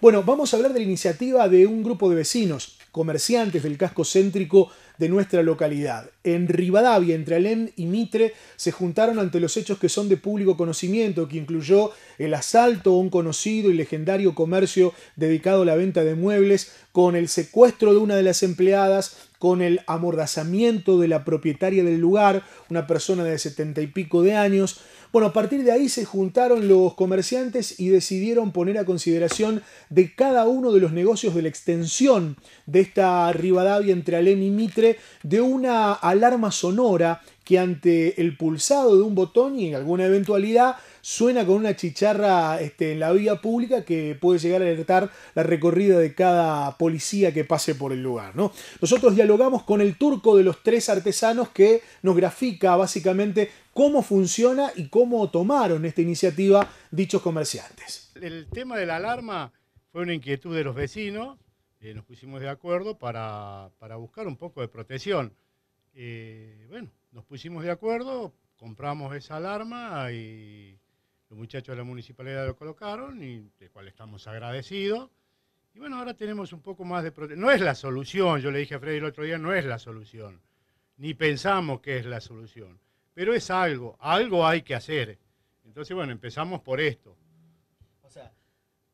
Bueno, vamos a hablar de la iniciativa de un grupo de vecinos, comerciantes del casco céntrico de nuestra localidad. En Rivadavia, entre Alem y Mitre, se juntaron ante los hechos que son de público conocimiento, que incluyó el asalto a un conocido y legendario comercio dedicado a la venta de muebles, con el secuestro de una de las empleadas, con el amordazamiento de la propietaria del lugar, una persona de setenta y pico de años, bueno, a partir de ahí se juntaron los comerciantes y decidieron poner a consideración de cada uno de los negocios de la extensión de esta Rivadavia entre Alem y Mitre de una alarma sonora que ante el pulsado de un botón y en alguna eventualidad suena con una chicharra este, en la vía pública que puede llegar a alertar la recorrida de cada policía que pase por el lugar. ¿no? Nosotros dialogamos con el turco de los tres artesanos que nos grafica básicamente cómo funciona y cómo tomaron esta iniciativa dichos comerciantes. El tema de la alarma fue una inquietud de los vecinos, eh, nos pusimos de acuerdo para, buscar un poco de protección. Eh, bueno, nos pusimos de acuerdo, compramos esa alarma y los muchachos de la municipalidad lo colocaron, y de cual estamos agradecidos. Y bueno, ahora tenemos un poco más de protección. No es la solución, yo le dije a Freddy el otro día, no es la solución. Ni pensamos que es la solución pero es algo, algo hay que hacer. Entonces, bueno, empezamos por esto. O sea,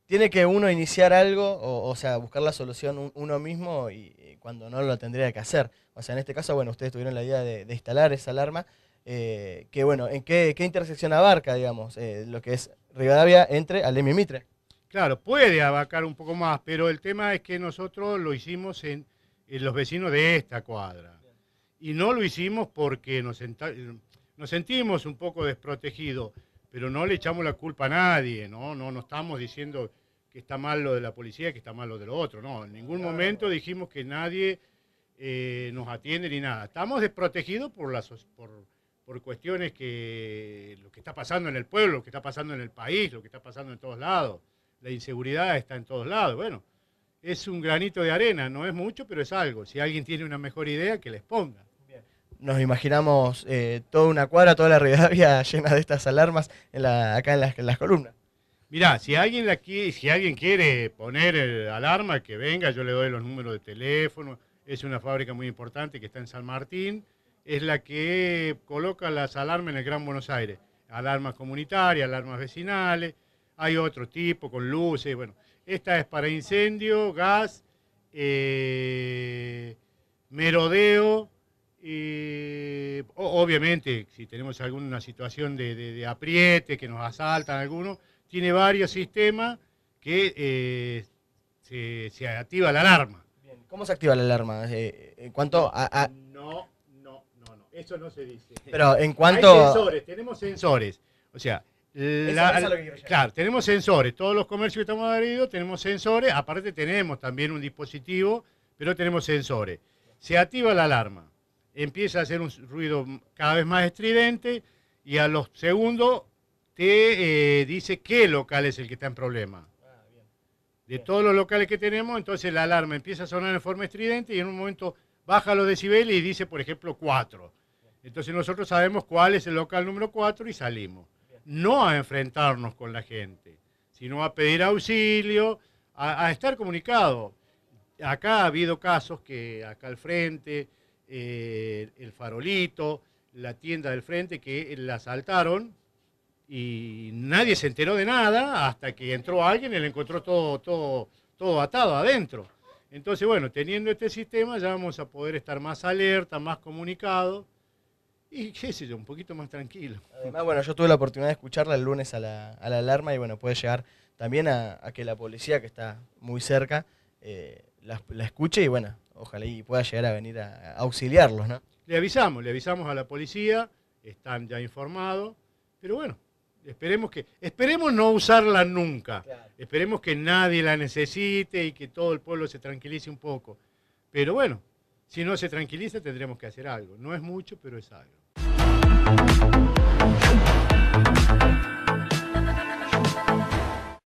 tiene que uno iniciar algo, o, sea, buscar la solución uno mismo y, cuando no lo tendría que hacer. O sea, en este caso, bueno, ustedes tuvieron la idea de, instalar esa alarma, eh, que bueno, ¿en qué, intersección abarca, digamos, eh, lo que es Rivadavia entre Alem y Mitre? Claro, puede abarcar un poco más, pero el tema es que nosotros lo hicimos en los vecinos de esta cuadra. Y no lo hicimos porque nos, nos sentimos un poco desprotegidos, pero no le echamos la culpa a nadie, ¿no? No, no estamos diciendo que está mal lo de la policía, que está mal lo de lo otro, no. En ningún momento dijimos que nadie eh, nos atiende ni nada. Estamos desprotegidos por, las, por, por cuestiones que lo que está pasando en el pueblo, lo que está pasando en el país, lo que está pasando en todos lados. La inseguridad está en todos lados. Bueno, es un granito de arena, no es mucho, pero es algo. Si alguien tiene una mejor idea, que les ponga nos imaginamos eh, toda una cuadra, toda la Rivadavia llena de estas alarmas en acá en las, columnas. Mirá, si alguien, la quiere, si alguien quiere poner el alarma, que venga, yo le doy los números de teléfono. Es una fábrica muy importante que está en San Martín. Es la que coloca las alarmas en el Gran Buenos Aires. Alarmas comunitarias, alarmas vecinales. Hay otro tipo con luces. Bueno, esta es para incendio, gas, eh, merodeo, eh, obviamente, si tenemos alguna situación de, apriete, que nos asaltan algunos, tiene varios sistemas que eh, se, activa la alarma. Bien. ¿Cómo se activa la alarma? Eh, en cuanto a, No, no, no, no, eso no se dice. Pero en cuanto... Hay sensores, tenemos sensores. O sea, claro, tenemos sensores. Todos los comercios que estamos adheridos tenemos sensores. Aparte tenemos también un dispositivo, pero tenemos sensores. Se activa la alarma empieza a hacer un ruido cada vez más estridente y a los segundos te eh, dice qué local es el que está en problema. Ah, De todos los locales que tenemos, entonces la alarma empieza a sonar en forma estridente y en un momento baja los decibeles y dice, por ejemplo, 4. Entonces nosotros sabemos cuál es el local número 4 y salimos. No a enfrentarnos con la gente, sino a pedir auxilio, a estar comunicado. Acá ha habido casos que acá al frente, eh, el farolito, la tienda del frente que la asaltaron y nadie se enteró de nada hasta que entró alguien y le encontró todo, todo, todo atado adentro. Entonces, bueno, teniendo este sistema ya vamos a poder estar más alerta, más comunicado y qué sé yo, un poquito más tranquilo. Además, bueno, yo tuve la oportunidad de escucharla el lunes a la, alarma y bueno, puede llegar también a, que la policía que está muy cerca eh, la escuche y bueno, ojalá y pueda llegar a venir a, auxiliarlos, ¿no? Le avisamos, le avisamos a la policía, están ya informados, pero bueno, esperemos que esperemos no usarla nunca. Esperemos que nadie la necesite y que todo el pueblo se tranquilice un poco. Pero bueno, si no se tranquiliza tendremos que hacer algo. No es mucho, pero es algo.